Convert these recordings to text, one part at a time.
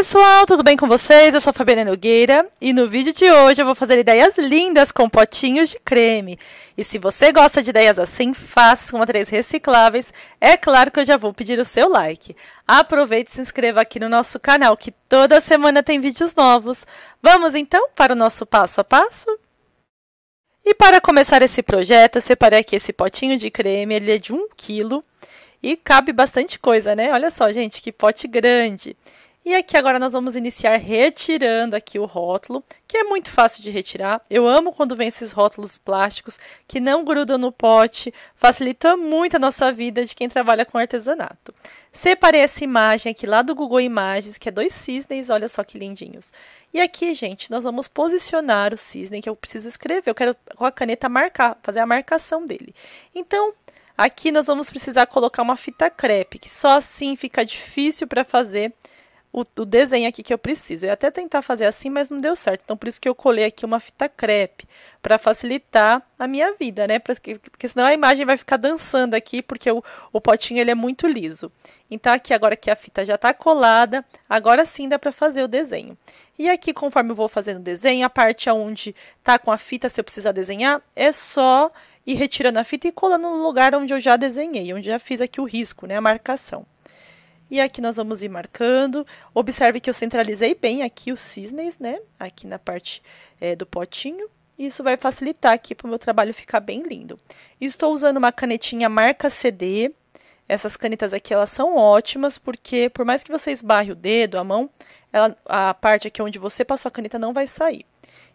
pessoal, tudo bem com vocês? Eu sou a Fabiana Nogueira e no vídeo de hoje eu vou fazer ideias lindas com potinhos de creme. E se você gosta de ideias assim fáceis com materiais recicláveis, é claro que eu já vou pedir o seu like. Aproveite e se inscreva aqui no nosso canal que toda semana tem vídeos novos. Vamos então para o nosso passo a passo? E para começar esse projeto, eu separei aqui esse potinho de creme, ele é de 1 kg e cabe bastante coisa, né? Olha só, gente, que pote grande! E aqui agora nós vamos iniciar retirando aqui o rótulo, que é muito fácil de retirar. Eu amo quando vem esses rótulos plásticos que não grudam no pote, facilita muito a nossa vida de quem trabalha com artesanato. Separei essa imagem aqui lá do Google Imagens, que é dois cisnes, olha só que lindinhos. E aqui, gente, nós vamos posicionar o cisne que eu preciso escrever, eu quero com a caneta marcar, fazer a marcação dele. Então, aqui nós vamos precisar colocar uma fita crepe, que só assim fica difícil para fazer o, o desenho aqui que eu preciso. Eu ia até tentar fazer assim, mas não deu certo. Então, por isso que eu colei aqui uma fita crepe, para facilitar a minha vida, né? Porque, porque senão a imagem vai ficar dançando aqui, porque o, o potinho ele é muito liso. Então, aqui agora que a fita já está colada, agora sim dá para fazer o desenho. E aqui, conforme eu vou fazendo o desenho, a parte onde tá com a fita, se eu precisar desenhar, é só ir retirando a fita e colando no lugar onde eu já desenhei, onde já fiz aqui o risco, né? A marcação. E aqui nós vamos ir marcando. Observe que eu centralizei bem aqui os cisnes, né? Aqui na parte é, do potinho. Isso vai facilitar aqui para o meu trabalho ficar bem lindo. Estou usando uma canetinha marca CD. Essas canetas aqui, elas são ótimas, porque por mais que você esbarre o dedo, a mão, ela, a parte aqui onde você passou a caneta não vai sair.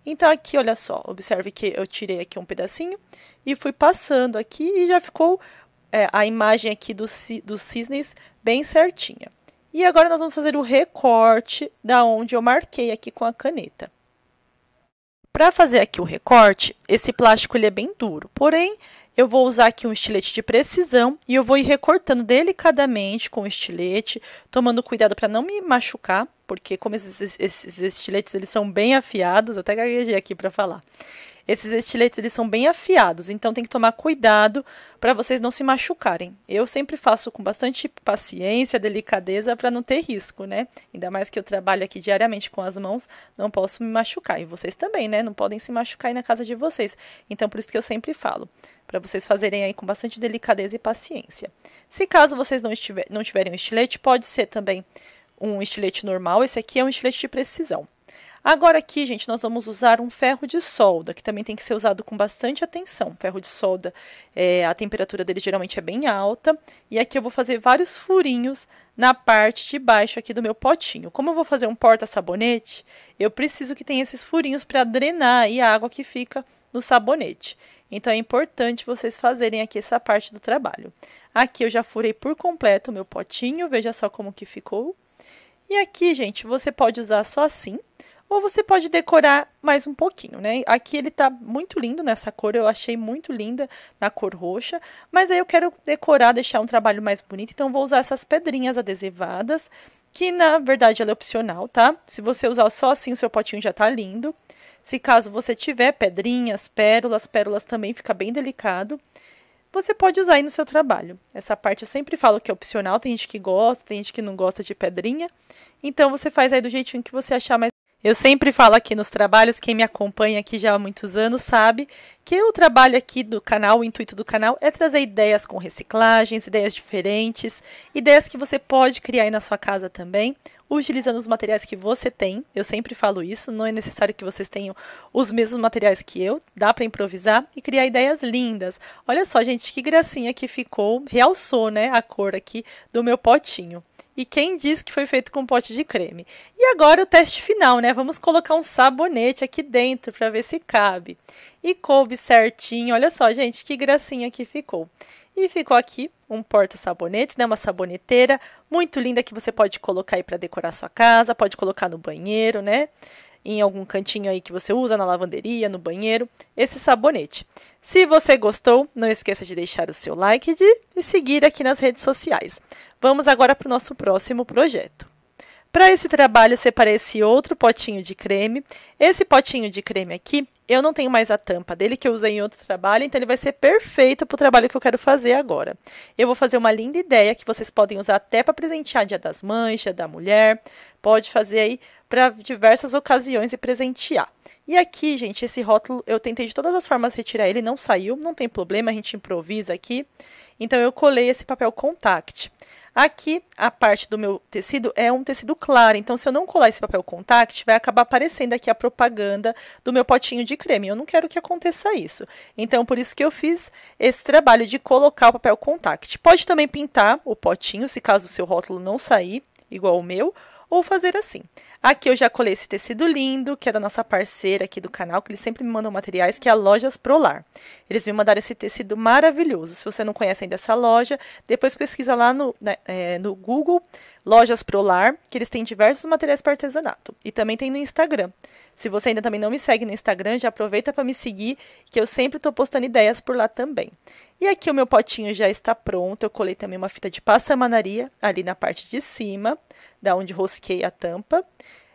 Então, aqui, olha só, observe que eu tirei aqui um pedacinho e fui passando aqui e já ficou é, a imagem aqui do, dos cisnes bem certinha. E agora nós vamos fazer o recorte da onde eu marquei aqui com a caneta. Para fazer aqui o recorte, esse plástico ele é bem duro, porém, eu vou usar aqui um estilete de precisão e eu vou ir recortando delicadamente com o estilete, tomando cuidado para não me machucar, porque como esses, esses, estiletes eles são bem afiados, até gaguejei aqui para falar. Esses estiletes eles são bem afiados, então tem que tomar cuidado para vocês não se machucarem. Eu sempre faço com bastante paciência, delicadeza para não ter risco, né? Ainda mais que eu trabalho aqui diariamente com as mãos, não posso me machucar. E vocês também, né? Não podem se machucar aí na casa de vocês. Então por isso que eu sempre falo para vocês fazerem aí com bastante delicadeza e paciência. Se caso vocês não, estiver, não tiverem um estilete, pode ser também um estilete normal. Esse aqui é um estilete de precisão. Agora aqui, gente, nós vamos usar um ferro de solda, que também tem que ser usado com bastante atenção. Ferro de solda, é, a temperatura dele geralmente é bem alta. E aqui eu vou fazer vários furinhos na parte de baixo aqui do meu potinho. Como eu vou fazer um porta-sabonete, eu preciso que tenha esses furinhos para drenar a água que fica no sabonete. Então, é importante vocês fazerem aqui essa parte do trabalho. Aqui eu já furei por completo o meu potinho, veja só como que ficou. E aqui, gente, você pode usar só assim, ou você pode decorar mais um pouquinho, né? Aqui ele tá muito lindo nessa cor, eu achei muito linda na cor roxa, mas aí eu quero decorar, deixar um trabalho mais bonito, então vou usar essas pedrinhas adesivadas, que na verdade ela é opcional, tá? Se você usar só assim, o seu potinho já tá lindo. Se caso você tiver pedrinhas, pérolas, pérolas também fica bem delicado você pode usar aí no seu trabalho. Essa parte eu sempre falo que é opcional, tem gente que gosta, tem gente que não gosta de pedrinha. Então você faz aí do jeitinho que você achar mais eu sempre falo aqui nos trabalhos, quem me acompanha aqui já há muitos anos sabe que o trabalho aqui do canal, o intuito do canal é trazer ideias com reciclagens, ideias diferentes, ideias que você pode criar aí na sua casa também, utilizando os materiais que você tem. Eu sempre falo isso, não é necessário que vocês tenham os mesmos materiais que eu, dá para improvisar e criar ideias lindas. Olha só, gente, que gracinha que ficou, realçou, né, a cor aqui do meu potinho. E quem disse que foi feito com pote de creme? E agora o teste final, né? Vamos colocar um sabonete aqui dentro para ver se cabe. E coube certinho. Olha só, gente, que gracinha que ficou. E ficou aqui um porta-sabonetes, né? Uma saboneteira muito linda que você pode colocar aí para decorar sua casa, pode colocar no banheiro, né? Em algum cantinho aí que você usa, na lavanderia, no banheiro, esse sabonete. Se você gostou, não esqueça de deixar o seu like e de seguir aqui nas redes sociais. Vamos agora para o nosso próximo projeto. Para esse trabalho, eu separei esse outro potinho de creme. Esse potinho de creme aqui, eu não tenho mais a tampa dele, que eu usei em outro trabalho, então ele vai ser perfeito para o trabalho que eu quero fazer agora. Eu vou fazer uma linda ideia que vocês podem usar até para presentear Dia das Mães, Dia da Mulher. Pode fazer aí para diversas ocasiões e presentear. E aqui, gente, esse rótulo, eu tentei de todas as formas retirar ele, não saiu, não tem problema, a gente improvisa aqui. Então, eu colei esse papel contact. Aqui, a parte do meu tecido é um tecido claro, então se eu não colar esse papel contact, vai acabar aparecendo aqui a propaganda do meu potinho de creme. Eu não quero que aconteça isso. Então, por isso que eu fiz esse trabalho de colocar o papel contact. Pode também pintar o potinho, se caso o seu rótulo não sair igual o meu, ou fazer assim. Aqui eu já colei esse tecido lindo, que é da nossa parceira aqui do canal, que eles sempre me mandam materiais, que é a Lojas Prolar. Eles me mandaram esse tecido maravilhoso. Se você não conhece ainda essa loja, depois pesquisa lá no, né, é, no Google Lojas Prolar, que eles têm diversos materiais para artesanato. E também tem no Instagram. Se você ainda também não me segue no Instagram, já aproveita para me seguir, que eu sempre estou postando ideias por lá também. E aqui o meu potinho já está pronto. Eu colei também uma fita de passamanaria ali na parte de cima, da onde rosquei a tampa.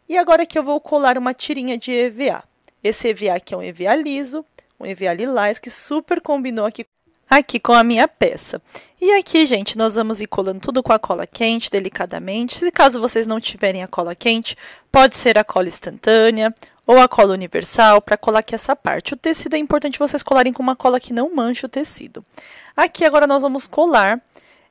E agora aqui eu vou colar uma tirinha de EVA. Esse EVA aqui é um EVA liso, um EVA lilás, que super combinou aqui aqui com a minha peça. E aqui, gente, nós vamos ir colando tudo com a cola quente, delicadamente. Se caso vocês não tiverem a cola quente, pode ser a cola instantânea ou a cola universal para colar aqui essa parte. O tecido é importante vocês colarem com uma cola que não manche o tecido. Aqui agora nós vamos colar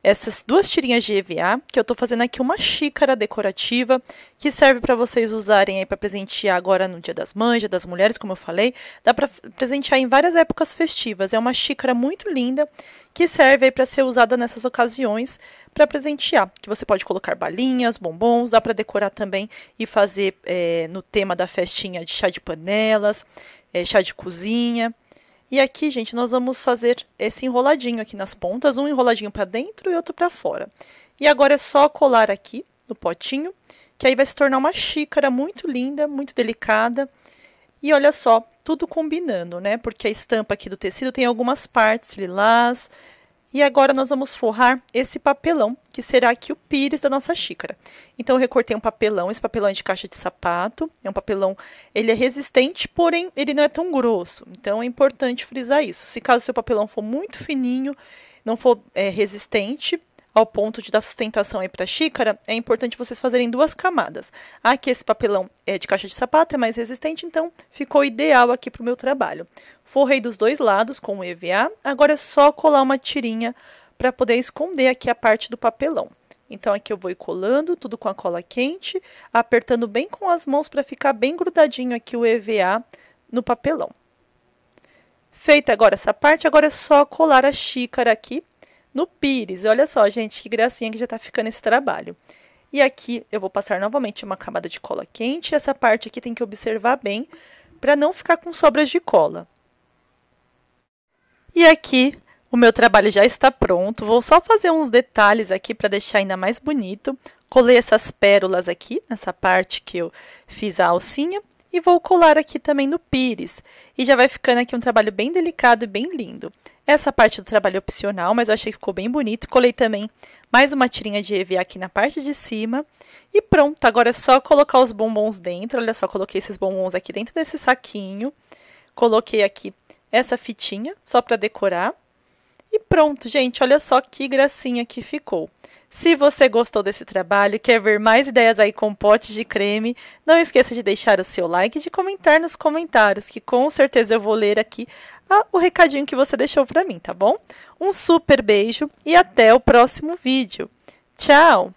essas duas tirinhas de EVA, que eu estou fazendo aqui uma xícara decorativa, que serve para vocês usarem aí para presentear agora no Dia das Mães, Dia das Mulheres, como eu falei, dá para presentear em várias épocas festivas. É uma xícara muito linda que serve aí para ser usada nessas ocasiões para presentear, que você pode colocar balinhas, bombons, dá para decorar também e fazer é, no tema da festinha de chá de panelas, é, chá de cozinha. E aqui, gente, nós vamos fazer esse enroladinho aqui nas pontas, um enroladinho para dentro e outro para fora. E agora é só colar aqui no potinho, que aí vai se tornar uma xícara muito linda, muito delicada. E olha só, tudo combinando, né? Porque a estampa aqui do tecido tem algumas partes lilás, e agora nós vamos forrar esse papelão, que será aqui o pires da nossa xícara. Então, eu recortei um papelão, esse papelão é de caixa de sapato, é um papelão, ele é resistente, porém, ele não é tão grosso. Então, é importante frisar isso. Se caso seu papelão for muito fininho, não for é, resistente, ao ponto de dar sustentação aí para a xícara, é importante vocês fazerem duas camadas. Aqui esse papelão é de caixa de sapato, é mais resistente, então ficou ideal aqui para o meu trabalho. Forrei dos dois lados com o EVA, agora é só colar uma tirinha para poder esconder aqui a parte do papelão. Então, aqui eu vou colando tudo com a cola quente, apertando bem com as mãos para ficar bem grudadinho aqui o EVA no papelão. Feita agora essa parte, agora é só colar a xícara aqui no pires. Olha só, gente, que gracinha que já tá ficando esse trabalho. E aqui eu vou passar novamente uma camada de cola quente. Essa parte aqui tem que observar bem para não ficar com sobras de cola. E aqui o meu trabalho já está pronto. Vou só fazer uns detalhes aqui para deixar ainda mais bonito. Colei essas pérolas aqui, nessa parte que eu fiz a alcinha. E vou colar aqui também no pires. E já vai ficando aqui um trabalho bem delicado e bem lindo. Essa parte do trabalho é opcional, mas eu achei que ficou bem bonito. Colei também mais uma tirinha de EVA aqui na parte de cima. E pronto, agora é só colocar os bombons dentro. Olha só, coloquei esses bombons aqui dentro desse saquinho. Coloquei aqui essa fitinha, só para decorar. E pronto, gente, olha só que gracinha que ficou. Se você gostou desse trabalho e quer ver mais ideias aí com potes de creme, não esqueça de deixar o seu like e de comentar nos comentários, que com certeza eu vou ler aqui ah, o recadinho que você deixou para mim, tá bom? Um super beijo e até o próximo vídeo. Tchau!